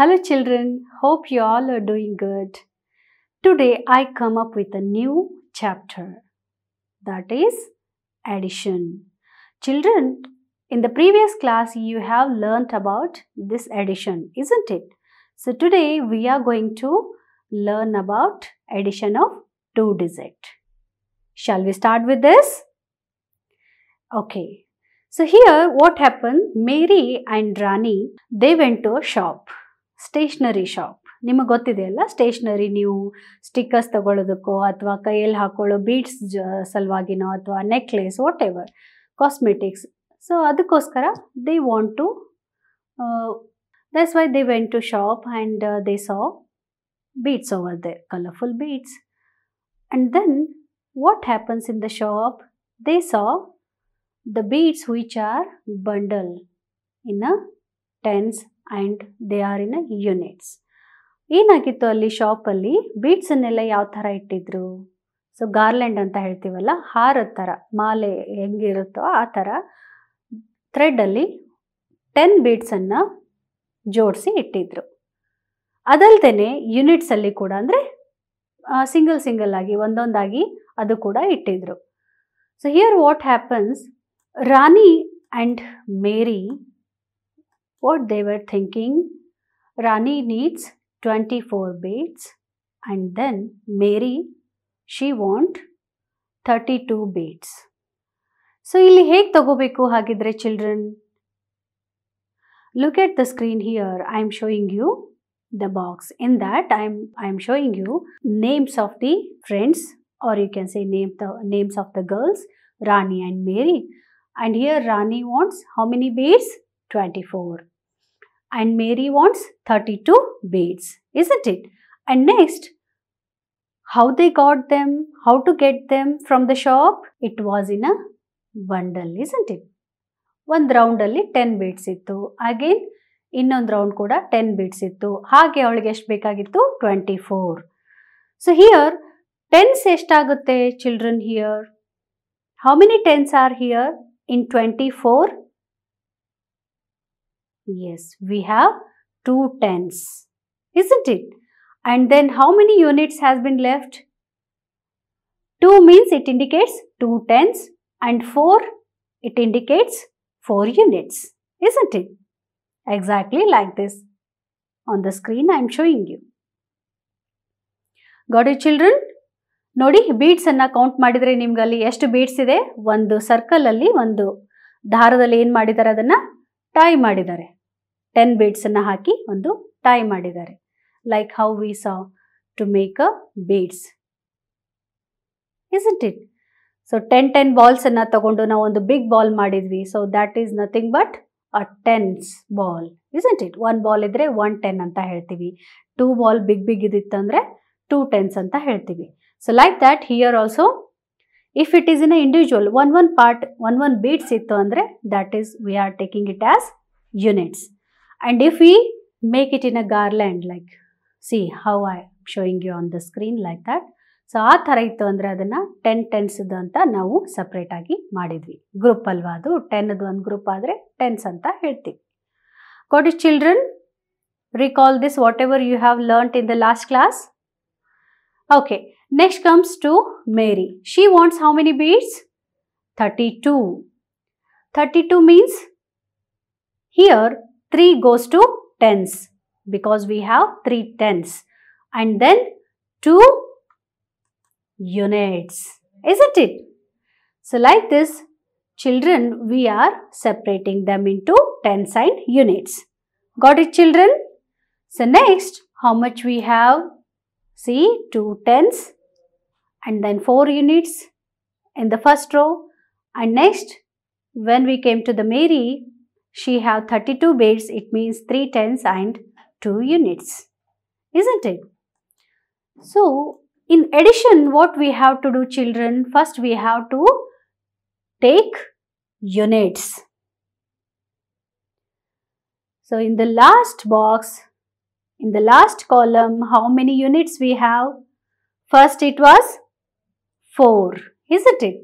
Hello children, hope you all are doing good. Today I come up with a new chapter that is addition. Children, in the previous class you have learnt about this addition, isn't it? So today we are going to learn about addition of two digit. Shall we start with this? Okay. So here what happened? Mary and Rani, they went to a shop stationery shop ನಿಮಗೆ ಗೊತ್ತಿದೆಯಲ್ಲ stationery ನೀವು stickers ತಗೊಳ್ಳೋದಕ್ಕೋ ಅಥವಾ ಕೈಯಲ್ಲಿ ಹಾಕೊಳ್ಳೋ beads ಜ ಸಲುವಾಗಿನೋ ಅಥವಾ necklace whatever cosmetics so ಅದಕ್ಕೋಸ್ಕರ they want to that's why they went to shop and they saw beads over the colourful beads and then what happens in the shop they saw the beads which are bundle in a tens and they are in a units ಏನಾಗಿತ್ತು ಅಲ್ಲಿ ಶಾಪಲ್ಲಿ ಬೀಟ್ಸನ್ನೆಲ್ಲ ಯಾವ ಥರ ಇಟ್ಟಿದ್ರು so garland ಅಂತ ಹೇಳ್ತೀವಲ್ಲ ಹಾರದ ಥರ ಮಾಲೆ ಹೆಂಗಿರುತ್ತೋ ಆ ಥರ ಥ್ರೆಡಲ್ಲಿ ಟೆನ್ ಬೀಟ್ಸನ್ನು ಜೋಡಿಸಿ ಇಟ್ಟಿದ್ರು ಅದಲ್ದೇ ಯೂನಿಟ್ಸಲ್ಲಿ ಕೂಡ ಅಂದರೆ ಸಿಂಗಲ್ ಸಿಂಗಲ್ ಆಗಿ ಒಂದೊಂದಾಗಿ ಅದು ಕೂಡ ಇಟ್ಟಿದ್ರು so here what happens Rani and Mary what they were thinking. Rani needs 24 beads and then Mary, she want 32 beads. So, ಇಲ್ಲಿ ಹೇಗೆ ತಗೋಬೇಕು hagidre children. look at the screen here i am showing you the box in that i am i am showing you names of the friends or you can say name the names of the girls rani and mary and here rani wants how many beads 24 and Mary wants 32 beads, isn't it? And next, how they got them, how to get them from the shop? It was in a bundle, isn't it? ಒಂದು ರೌಂಡಲ್ಲಿ ten beads ಇತ್ತು again ಇನ್ನೊಂದು round ಕೂಡ ten beads ಇತ್ತು ಹಾಗೆ ಅವಳಿಗೆ ಎಷ್ಟು ಬೇಕಾಗಿತ್ತು twenty four so here tens ಎಷ್ಟಾಗುತ್ತೆ children here how many tens are here in twenty four Yes, we have two tens, isn't it? And then how many units has been left? Two means it indicates two tens and four, it indicates four units, isn't it? Exactly like this. On the screen I am showing you. Got it children? Nodi, ನೋಡಿ ಬೀಡ್ಸನ್ನು count ಮಾಡಿದರೆ ನಿಮ್ಗೆ ಅಲ್ಲಿ ಎಷ್ಟು beads ಇದೆ ಒಂದು ಸರ್ಕಲಲ್ಲಿ ಒಂದು ದಾರದಲ್ಲಿ ಏನು ಮಾಡಿದ್ದಾರೆ ಅದನ್ನು ಟೈ ಮಾಡಿದ್ದಾರೆ ಟೆನ್ ಬೀಡ್ಸನ್ನು ಹಾಕಿ ಒಂದು ಟೈ ಮಾಡಿದ್ದಾರೆ like how we saw to make a beads isn't it so ten ten ಬಾಲ್ಸನ್ನು ತಗೊಂಡು ನಾವು ಒಂದು ಬಿಗ್ ಬಾಲ್ ಮಾಡಿದ್ವಿ so that is nothing but a tens ball isn't it one ball ಇದ್ದರೆ ಒನ್ ಟೆನ್ ಅಂತ ಹೇಳ್ತೀವಿ ಟೂ ಬಾಲ್ ಬಿಗ್ ಬಿಗ್ ಇದಿತ್ತಂದರೆ two tens ಅಂತ ಹೇಳ್ತೀವಿ so like that here also if it is in a individual one one part one one beads ಇತ್ತು ಅಂದರೆ that is we are taking it as units and if we make it in a garland like see how I am showing you on the screen like that So, ಆ ಥರ ಇತ್ತು 10 ಅದನ್ನು ten naavu separate aagi ಸಪ್ರೇಟಾಗಿ group alva adu ಅದು ಟೆನ್ದು ಒಂದು group ಆದರೆ tense ಅಂತ ಹೇಳ್ತೀವಿ children, recall this whatever you have learnt in the last class okay next comes to mary she wants how many beads 32 32 means here 3 goes to tens because we have 3 tens and then 2 units, isn't it? So, like this children we are separating them into tens and units. Got it children? So, next how much we have? See 2 tens and then 4 units in the first row and next when we came to the Mary she have 32 beds, it means 3 tens and 2 units, isn't it? So, in addition, what we have to do children? First, we have to take units. So, in the last box, in the last column, how many units we have? First, it was 4, isn't it?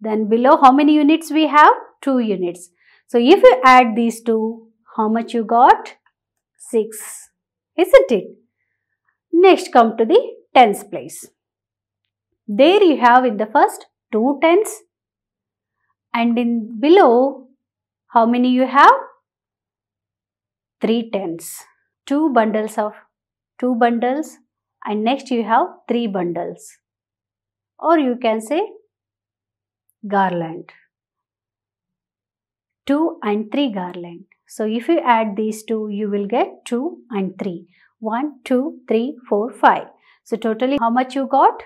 Then below, how many units we have? 2 units. So if you add these two, how much you got? 6, isn't it? Next come to the tens place. There you have in the first two tens and in below how many you have? Three tens. Two bundles of two bundles and next you have three bundles or you can say garland. 2 and 3 garland. So if you add these two, you will get 2 and 3. 1, 2, 3, 4, 5. So totally how much you got?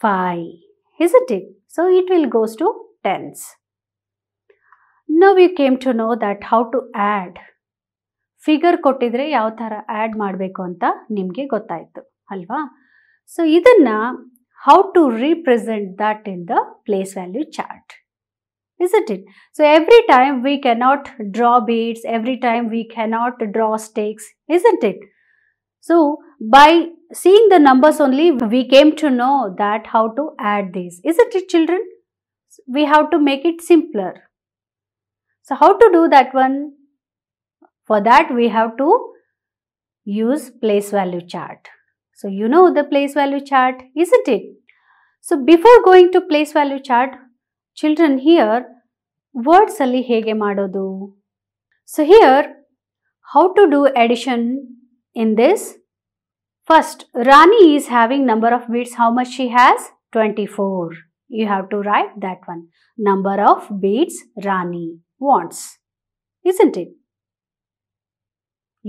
5. Isn't it? So it will goes to tens. Now we came to know that how to add. Figure ಕೊಟ್ಟಿದ್ರೆ ಯಾವ add add ಮಾಡಬೇಕು ಅಂತ ನಿಮಗೆ ಗೊತ್ತಾಯಿತು ಅಲ್ವಾ so ಇದನ್ನು how to represent that in the place value isn't it? So every time we cannot draw beads, every time we cannot draw stakes, isn't it? So by seeing the numbers only, we came to know that how to add these, isn't it children? We have to make it simpler. So how to do that one? For that we have to use place value chart. So you know the place value chart, isn't it? So before going to place value chart, children here, ವರ್ಡ್ಸಲ್ಲಿ ಹೇಗೆ ಮಾಡೋದು So here, how to do addition in this? First, Rani is having number of beads. How much she has? 24. You have to write that one. Number of beads Rani wants. Isn't it?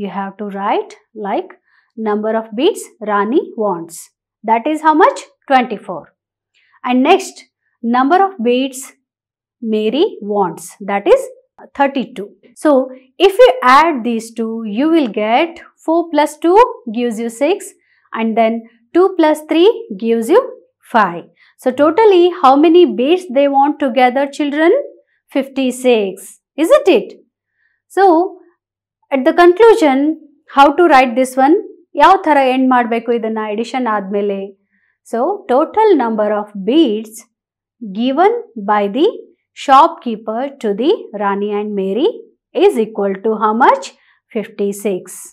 You have to write like number of beads Rani wants. That is how much? 24. And next, number of beads Mary wants that is 32. So, if you add these two, you will get 4 plus 2 gives you 6 and then 2 plus 3 gives you 5. So, totally how many beads they want together children? 56. Isn't it? So, at the conclusion, how to write this one? ಯಾವ ಥರ end ಮಾಡಬೇಕು ಇದನ್ನು addition admele. So total number of beads given by the shopkeeper to the Rani and Mary is equal to how much? 56.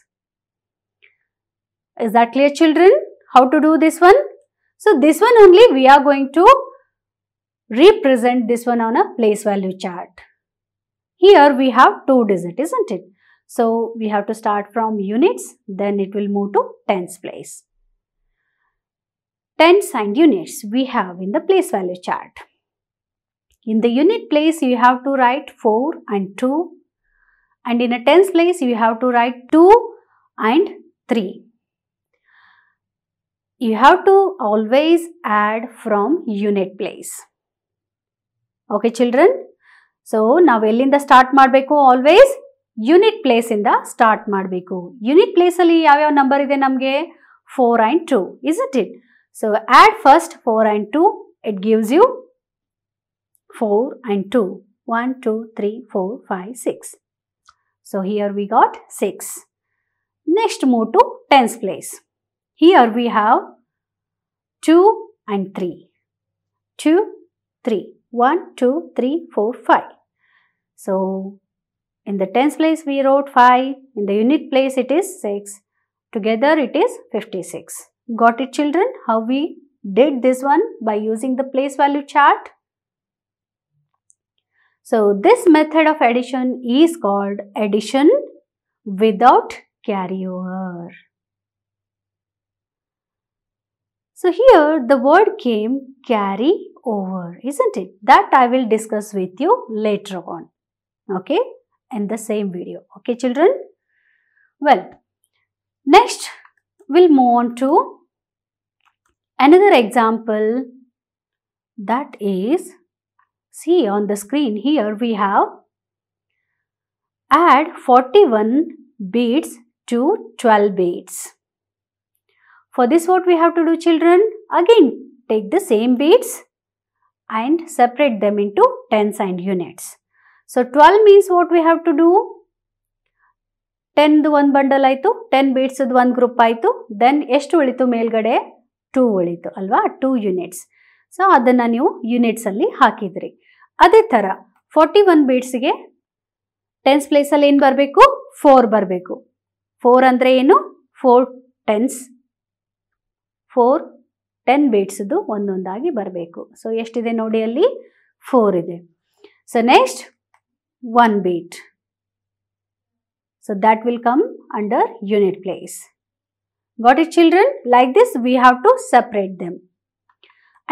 Is that clear children? How to do this one? So this one only we are going to represent this one on a place value chart. Here we have two digit isn't it? So we have to start from units then it will move to tens place. 10 signed units we have in the place value chart. In the unit place, you have to write 4 and 2. And in a tens place, you have to write 2 and 3. You have to always add from unit place. Okay, children. So, now will in the start mark always. Unit place in the start mark. Unit place ali yawe number ide namge 4 and 2. Isn't it? So, add first 4 and 2. It gives you 4 and 2. 1, 2, 3, 4, 5, 6. So here we got 6. Next move to tens place. Here we have 2 and 3. 2, 3. 1, 2, 3, 4, 5. So in the tens place we wrote 5. In the unit place it is 6. Together it is 56. Got it children? How we did this one by using the place value chart? So this method of addition is called addition without carryover. So here the word came carry over, isn't it? That I will discuss with you later on, okay, in the same video. Okay, children? Well, next we'll move on to another example that is See on the screen here we have add 41 beads to 12 beads. For this what we have to do children? Again take the same beads and separate them into tens and units. So 12 means what we have to do? bundle aitu, 10 beads to 1 group aitu, then Then, ulitu male gade? 2 ulitu, alwa 2 units. So ಅದನ್ನು ನೀವು ಅಲ್ಲಿ ಹಾಕಿದ್ರಿ ಅದೇ ಥರ forty one ಬೀಡ್ಸ್ಗೆ tense ಪ್ಲೇಸಲ್ಲಿ ಏನು ಬರಬೇಕು four ಬರಬೇಕು ಫೋರ್ ಅಂದರೆ ಏನು ಫೋರ್ ಟೆನ್ಸ್ ಫೋರ್ ಟೆನ್ ಬೀಡ್ಸದು ಒಂದೊಂದಾಗಿ ಬರಬೇಕು ಸೊ ಎಷ್ಟಿದೆ ನೋಡಿ ಅಲ್ಲಿ ಫೋರ್ ಇದೆ so next one bead so that will come under unit place got it children like this we have to separate them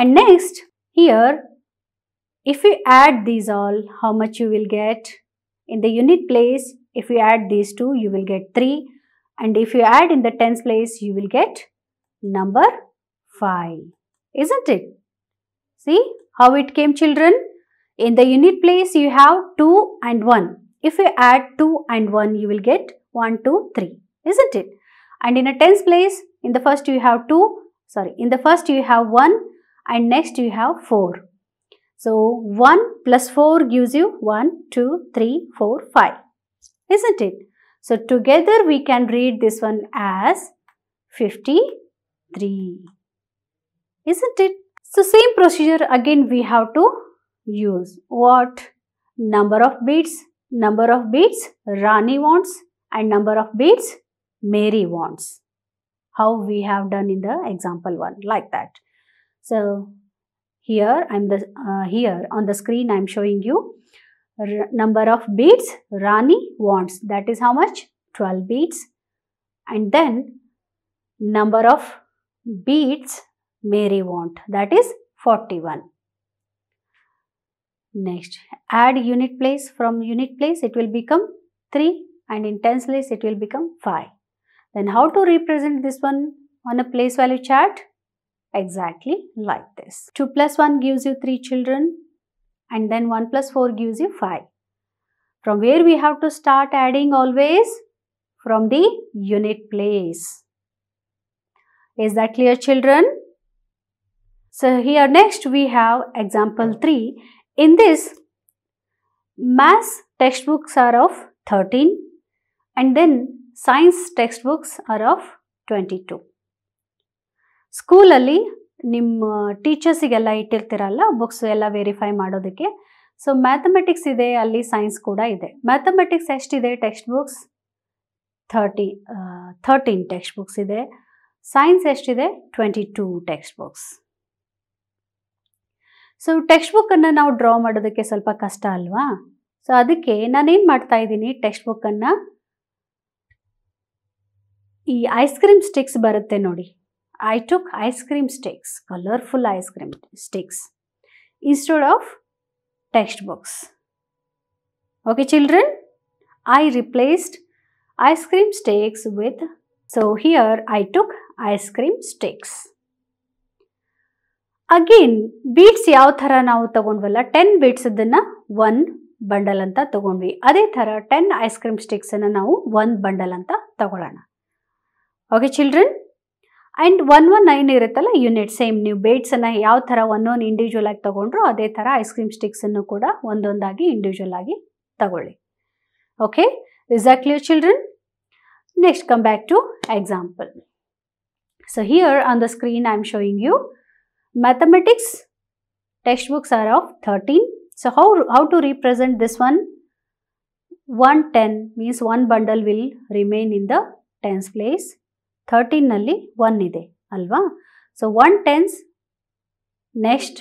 And next, here, if we add these all, how much you will get? In the unit place, if you add these two, you will get 3. And if you add in the tens place, you will get number 5. Isn't it? See how it came children? In the unit place, you have 2 and 1. If you add 2 and 1, you will get 1, 2, 3. Isn't it? And in a tens place, in the first you have 2, sorry, in the first you have 1 and next you have 4. So 1 plus 4 gives you 1, 2, 3, 4, 5. Isn't it? So together we can read this one as 53. Isn't it? So same procedure again we have to use. What? Number of beats. Number of beats Rani wants and number of beats Mary wants. How we have done in the example 1 like that. So here I'm the uh, here on the screen I'm showing you number of beads Rani wants. That is how much? 12 beads. And then number of beads Mary want. That is 41. Next, add unit place from unit place it will become 3 and in tens place it will become 5. Then how to represent this one on a place value chart? exactly like this. 2 plus 1 gives you 3 children and then 1 plus 4 gives you 5. From where we have to start adding always? From the unit place. Is that clear children? So here next we have example 3. In this, mass textbooks are of 13 and then science textbooks are of 22. ಸ್ಕೂಲಲ್ಲಿ ನಿಮ್ಮ ಟೀಚರ್ಸಿಗೆಲ್ಲ ಇಟ್ಟಿರ್ತೀರಲ್ಲ books ಎಲ್ಲ verify ಮಾಡೋದಕ್ಕೆ so mathematics ಇದೆ ಅಲ್ಲಿ science ಕೂಡ ಇದೆ ಮ್ಯಾಥಮೆಟಿಕ್ಸ್ ಎಷ್ಟಿದೆ text books thirty thirteen text books ಇದೆ ಸೈನ್ಸ್ ಎಷ್ಟಿದೆ twenty two text books so text ಬುಕ್ಕನ್ನು ನಾವು ಡ್ರಾ ಮಾಡೋದಕ್ಕೆ ಸ್ವಲ್ಪ ಕಷ್ಟ ಅಲ್ವಾ ಸೊ ಅದಕ್ಕೆ ನಾನೇನು ಮಾಡ್ತಾ ಇದ್ದೀನಿ ಟೆಕ್ಸ್ಟ್ ಬುಕ್ಕನ್ನು ಈ ಐಸ್ ಕ್ರೀಮ್ ಸ್ಟಿಕ್ಸ್ ಬರುತ್ತೆ ನೋಡಿ I took ice cream sticks, colorful ice cream sticks, instead of textbooks. Okay, children, I replaced ice cream sticks with, so here I took ice cream sticks. Again, beats yao thara nao tagon 10 beats adhana, 1 bundle anta tagon Adhe thara, 10 ice cream sticks anna nao, 1 bundle anta tagolana. Okay, children, and one one nine ಇರುತ್ತಲ್ಲ unit same ನೀವು ಬೇಟ್ಸನ್ನು ಯಾವ ಥರ ಒಂದೊಂದು individual ಆಗಿ ತೊಗೊಂಡ್ರು ಅದೇ ಥರ ಐಸ್ ಕ್ರೀಮ್ ಸ್ಟಿಕ್ಸನ್ನು ಕೂಡ ಒಂದೊಂದಾಗಿ ಇಂಡಿವಿಜುವಲ್ ಆಗಿ ತಗೊಳ್ಳಿ okay is are clear children next come back to example so here on the screen I am showing you mathematics text books are of thirteen So how, how to represent this one? 110 means one bundle will remain in the tens place. ಥರ್ಟೀನ್ನಲ್ಲಿ one ಇದೆ ಅಲ್ವಾ so one tens next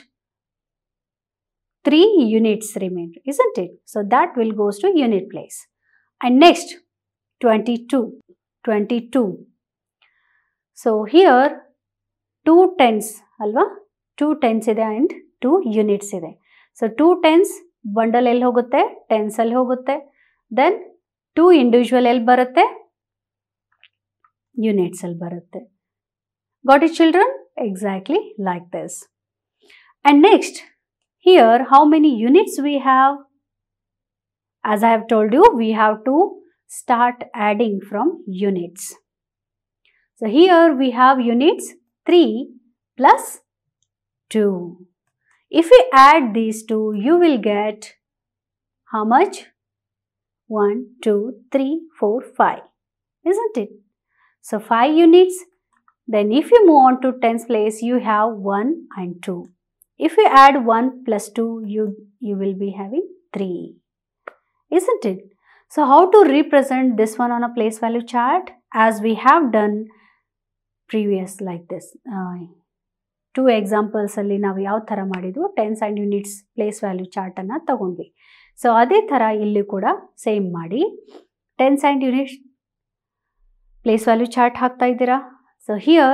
three units remain isn't it so that will goes to unit place and next twenty two twenty two so here two tens ಅಲ್ವಾ two tens ಇದೆ and two units ಇದೆ so two tens bundle ಎಲ್ಲಿ ಹೋಗುತ್ತೆ ಅಲ್ಲಿ ಹೋಗುತ್ತೆ then two individual ಎಲ್ಲಿ ಬರುತ್ತೆ units ಅಲ್ಲಿ ಬರುತ್ತೆ got it children exactly like this and next here how many units we have as I have told you, we have to start adding from units. So, here we have units 3 plus 2. If we add these two, you will get how much? 1, 2, 3, 4, 5. Isn't it? So 5 units. Then if you move on to tens place, you have 1 and 2. If you add 1 plus 2, you, you will be having 3. Isn't it? So how to represent this one on a place value chart? As we have done previous like this. Uh, two ಎಕ್ಸಾಂಪಲ್ಸಲ್ಲಿ ನಾವು ಯಾವ ಥರ ಮಾಡಿದ್ವು tens and units place value ಚಾರ್ಟನ್ನು ತಗೊಂಡ್ವಿ so ಅದೇ ಥರ ಇಲ್ಲಿ ಕೂಡ same ಮಾಡಿ tens and units place value chart ಹಾಕ್ತಾ ಇದ್ದೀರಾ so here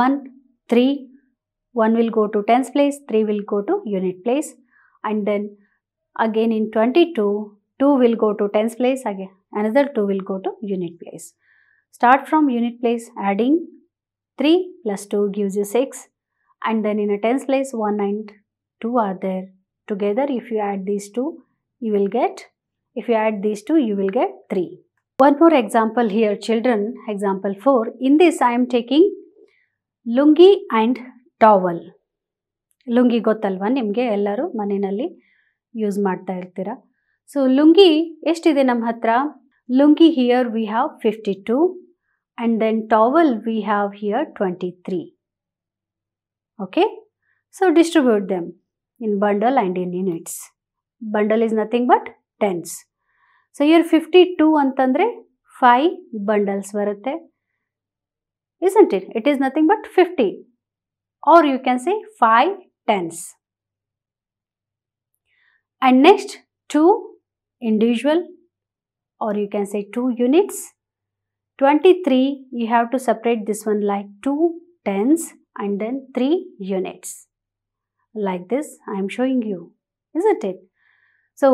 1 3 1 will go to tens place 3 will go to unit place and then again in 22 2 will go to tens place again another 2 will go to unit place start from unit place adding 3 plus 2 gives you 6 and then in a tens place 1 and 2 are there together if you add these two you will get if you add these two you will get 3 one more example here children example four in this I am taking lungi and towel lungi ಗೊತ್ತಲ್ವಾ ನಿಮಗೆ ಎಲ್ಲರೂ ಮನೆಯಲ್ಲಿ use ಮಾಡ್ತಾ ಇರ್ತೀರ so lungi ಎಷ್ಟಿದೆ ನಮ್ಮ ಹತ್ರ lungi here we have fifty two and then towel we have here twenty three okay so distribute them in bundle and in units bundle is nothing but tens So here 52 two five bundles ಬರುತ್ತೆ isn't it? It is nothing but 50 or you can say 5 tens. And next 2 individual or you can say 2 units. 23 you have to separate this one like 2 tens and then 3 units. Like this I am showing you isn't it? So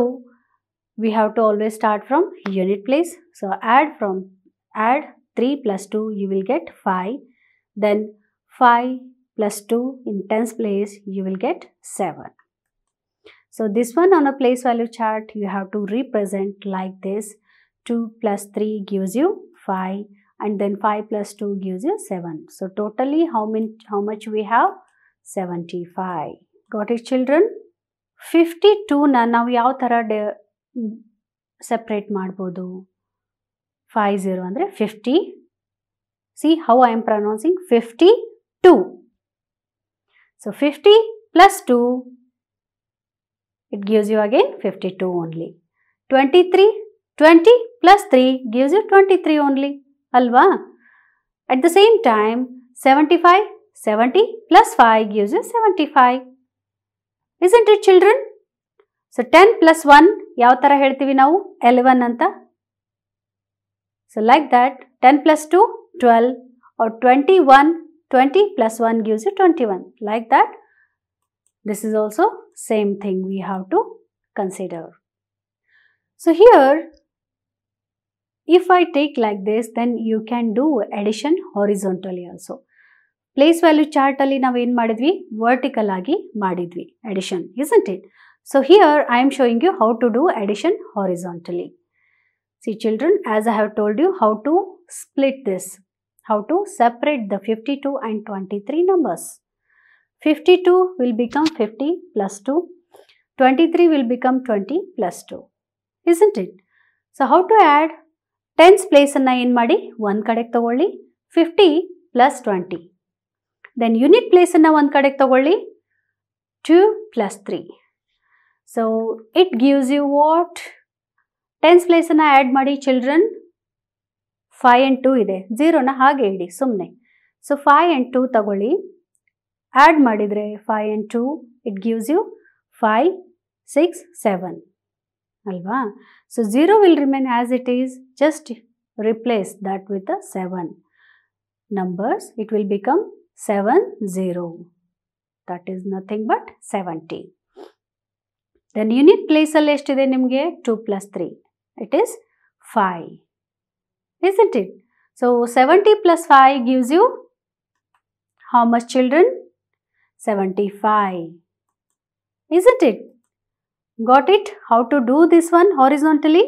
we have to always start from unit place. So add from add 3 plus 2 you will get 5 then 5 plus 2 in tens place you will get 7. So this one on a place value chart you have to represent like this 2 plus 3 gives you 5 and then 5 plus 2 gives you 7. So totally how, many, how much we have? 75. Got it children? 52 now ಯಾವ ಥರ separate ಮಾಡ್ಬೋದು five zero ಅಂದರೆ fifty see how I am pronouncing fifty two so fifty plus two it gives you again fifty two only twenty three twenty plus three gives you twenty three only ಅಲ್ವಾ at the same time seventy five seventy plus five gives you seventy five isn't it children so ten plus one ಯಾವ ತರ ಹೇಳ್ತೀವಿ ನಾವು eleven ಅಂತ so like that ten plus to twelve twenty one twenty plus one gives twenty one like that this is also same thing have to consider so here if I take like this then you can do addition horizontally also place value chart ಅಲ್ಲಿ ನಾವು ಏನ್ ಮಾಡಿದ್ವಿ vertical ಆಗಿ ಮಾಡಿದ್ವಿ isn't it So here I am showing you how to do addition horizontally. See children, as I have told you how to split this, how to separate the 52 and 23 numbers. 52 will become 50 plus 2, 23 will become 20 plus 2, isn't it? So how to add 10's place ಏನು ಮಾಡಿ ಒಂದು one ತಗೊಳ್ಳಿ fifty 50 plus 20. Then unit place ಒಂದು one ತಗೊಳ್ಳಿ ಟೂ 2 plus 3. So it gives you what tens ಪ್ಲೇಸನ್ನು add ಮಾಡಿ children five and two ಇದೆ ಝೀರೋನ ಹಾಗೆ ಇಡಿ ಸುಮ್ಮನೆ ಸೊ ಫೈವ್ ಆ್ಯಂಡ್ ಟೂ ತಗೊಳ್ಳಿ ಆ್ಯಡ್ ಮಾಡಿದರೆ five and two it gives you five six seven ಅಲ್ವಾ so zero will remain as it is just replace that with a seven numbers it will become seven zero that is nothing but seventy need place a ಎಷ್ಟಿದೆ ನಿಮಗೆ two plus two plus three. It five isn't it? So 70 plus 5 gives you how much children? 75. Isn't it? Got it? How to do this one horizontally?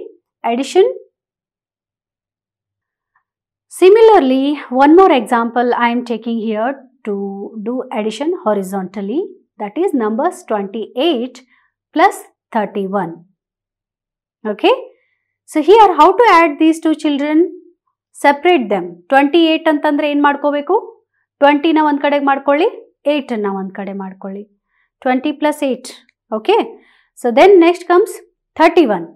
Addition. Similarly, one more example I am taking here to do addition horizontally. That is numbers 28 plus one okay so here how to add these two children separate them twenty eight ಅಂತಂದರೆ ಏನು ಮಾಡ್ಕೋಬೇಕು ಟ್ವೆಂಟಿನ ಒಂದು ಕಡೆಗೆ ಮಾಡ್ಕೊಳ್ಳಿ ಏಯ್ಟನ್ನ ಒಂದು ಕಡೆ ಮಾಡ್ಕೊಳ್ಳಿ twenty plus eight okay so then next comes thirty one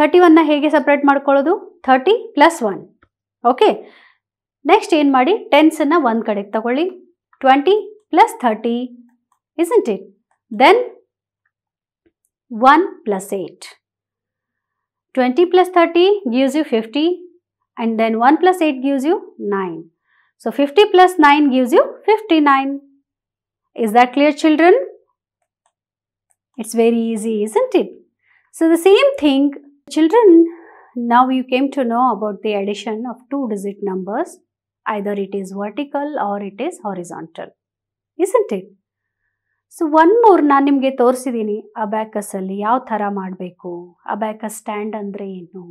thirty ಒನ್ನ ಹೇಗೆ ಸಪ್ರೇಟ್ ಮಾಡ್ಕೊಳ್ಳೋದು thirty plus one okay next ಏನು ಮಾಡಿ ಟೆನ್ಸನ್ನು ಒಂದು ಕಡೆಗೆ ತಗೊಳ್ಳಿ twenty plus thirty is it then 1 plus 8. 20 plus 30 gives you 50 and then 1 plus 8 gives you 9. So 50 plus 9 gives you 59. Is that clear children? It's very easy isn't it? So the same thing children now you came to know about the addition of two digit numbers either it is vertical or it is horizontal isn't it? So one more ನಾನು ನಿಮಗೆ ತೋರಿಸಿದ್ದೀನಿ ಅಬ್ಯಾಕಸಲ್ಲಿ ಯಾವ ಥರ ಮಾಡಬೇಕು abacus stand ಅಂದರೆ ಏನು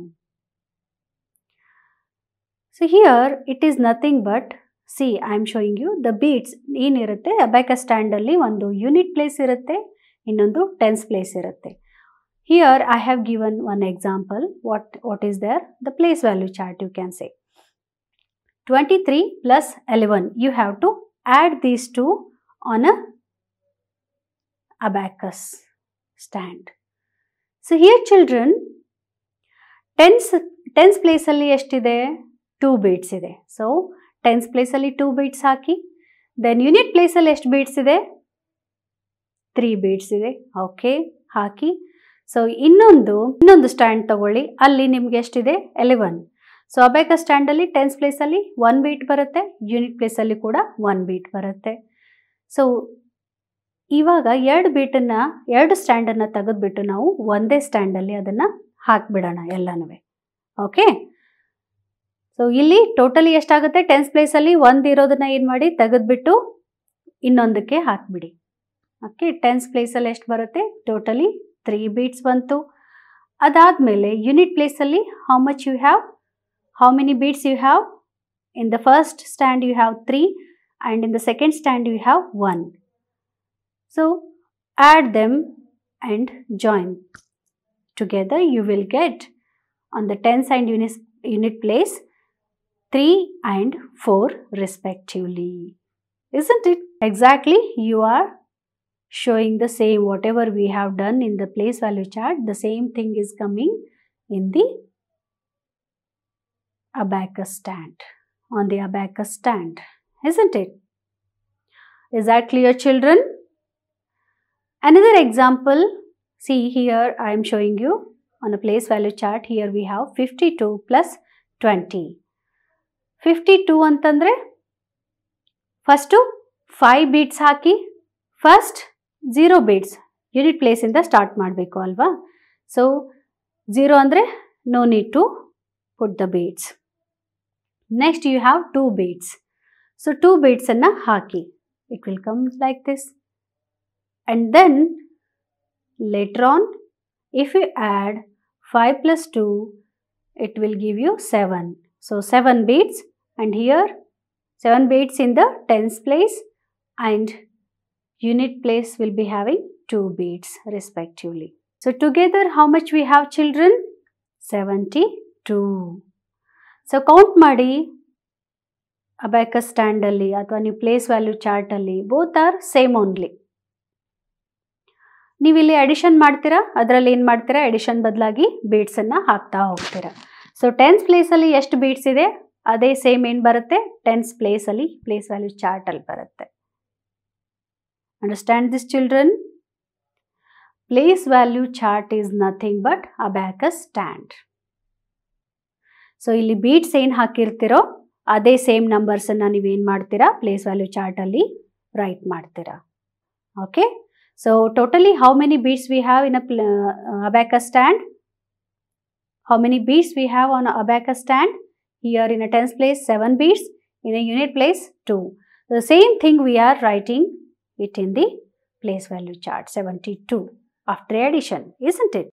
so here it is nothing but see I am showing you the beads ಏನಿರುತ್ತೆ ಅಬ್ಯಾಕ ಸ್ಟ್ಯಾಂಡಲ್ಲಿ ಒಂದು ಯೂನಿಟ್ ಪ್ಲೇಸ್ ಇರುತ್ತೆ ಇನ್ನೊಂದು ಟೆನ್ಸ್ ಪ್ಲೇಸ್ ಇರುತ್ತೆ here I have given one example what what is there the place value chart you can say twenty three plus eleven you have to add these two on a abacus stand so here children tens tens ಪ್ಲೇಸಲ್ಲಿ ಎಷ್ಟಿದೆ two beads ಇದೆ so tense ಪ್ಲೇಸಲ್ಲಿ two beads ಹಾಕಿ then unit ಪ್ಲೇಸಲ್ಲಿ ಎಷ್ಟು beads ಇದೆ three beads ಇದೆ okay ಹಾಕಿ ಸೊ ಇನ್ನೊಂದು ಇನ್ನೊಂದು ಸ್ಟ್ಯಾಂಡ್ ತಗೊಳ್ಳಿ ಅಲ್ಲಿ ನಿಮ್ಗೆ ಎಷ್ಟಿದೆ ಎಲೆವನ್ ಸೊ ಅಬ್ಯಾಕಸ್ ಸ್ಟ್ಯಾಂಡಲ್ಲಿ ಟೆನ್ಸ್ ಪ್ಲೇಸಲ್ಲಿ ಒನ್ ಬೀಟ್ ಬರುತ್ತೆ ಯೂನಿಟ್ ಪ್ಲೇಸಲ್ಲಿ ಕೂಡ ಒನ್ ಬೀಟ್ ಬರುತ್ತೆ ಸೊ ಇವಾಗ ಎರಡು ಬೀಟನ್ನು ಎರಡು ಸ್ಟ್ಯಾಂಡನ್ನು ತೆಗೆದುಬಿಟ್ಟು ನಾವು ಒಂದೇ ಸ್ಟ್ಯಾಂಡಲ್ಲಿ ಅದನ್ನು ಹಾಕಿಬಿಡೋಣ ಎಲ್ಲನೂ ಓಕೆ ಸೊ ಇಲ್ಲಿ ಟೋಟಲಿ ಎಷ್ಟಾಗುತ್ತೆ ಟೆನ್ಸ್ ಪ್ಲೇಸಲ್ಲಿ ಒಂದು ಇರೋದನ್ನ ಏನು ಮಾಡಿ ತೆಗೆದುಬಿಟ್ಟು ಇನ್ನೊಂದಕ್ಕೆ ಹಾಕಿಬಿಡಿ ಓಕೆ ಟೆನ್ಸ್ ಪ್ಲೇಸಲ್ಲಿ ಎಷ್ಟು ಬರುತ್ತೆ ಟೋಟಲಿ ತ್ರೀ ಬೀಟ್ಸ್ ಬಂತು ಅದಾದಮೇಲೆ ಯುನಿಟ್ ಪ್ಲೇಸಲ್ಲಿ how much you have how many beads you have in the first stand you have three and in the second stand you have one So add them and join. Together you will get on the tens and unit, unit place 3 and 4 respectively. Isn't it? Exactly you are showing the same whatever we have done in the place value chart the same thing is coming in the abacus stand on the abacus stand isn't it is that clear children Another example, see here I am showing you on a place value we here fifty two plus twenty fifty two ಅಂತಂದರೆ first five beads ಹಾಕಿ first zero beads unit ಪ್ಲೇಸಿಂದ start ಮಾಡಬೇಕು ಅಲ್ವಾ so zero ಅಂದರೆ no need to put the beads next you have two beads so two ಬೀಟ್ಸನ್ನು ಹಾಕಿ it will comes like this and then later on if you add 5 plus 2 it will give you 7. So 7 beats and here 7 beats in the tens place and unit place will be having 2 beats respectively. So together how much we have children? 72. So count ಮಾಡಿ ಅಬ್ಯಾಕಸ್ ಸ್ಟ್ಯಾಂಡಲ್ಲಿ ಅಥವಾ place value value ಚಾರ್ಟಲ್ಲಿ both are same only. ನೀವಿಲ್ಲಿ ಇಲ್ಲಿ addition ಮಾಡ್ತೀರಾ ಅದರಲ್ಲಿ ಏನು ಮಾಡ್ತೀರಾ ಎಡಿಷನ್ ಬದಲಾಗಿ ಬೀಡ್ಸನ್ನು ಹಾಕ್ತಾ ಹೋಗ್ತೀರಾ ಸೊ ಟೆನ್ಸ್ ಪ್ಲೇಸಲ್ಲಿ ಎಷ್ಟು ಬೀಡ್ಸ್ ಇದೆ ಅದೇ ಸೇಮ್ ಏನು ಬರುತ್ತೆ ಟೆನ್ಸ್ ಪ್ಲೇಸಲ್ಲಿ ಪ್ಲೇಸ್ ವ್ಯಾಲ್ಯೂ ಚಾರ್ಟಲ್ಲಿ ಬರುತ್ತೆ understand this children place value chart is nothing but a a stand so ಇಲ್ಲಿ ಬೀಟ್ಸ್ ಏನು ಹಾಕಿರ್ತೀರೋ ಅದೇ ಸೇಮ್ ನಂಬರ್ಸನ್ನು ನೀವೇನು ಮಾಡ್ತೀರಾ ಪ್ಲೇಸ್ ವ್ಯಾಲ್ಯೂ ಚಾರ್ಟಲ್ಲಿ ರೈಟ್ ಮಾಡ್ತೀರಾ okay So, totally how many beads we have in a uh, abacus stand? How many beads we have on abacus stand? Here in a tens place 7 beads, in a unit place 2. The same thing we are writing it in the place value chart 72 after addition, isn't it?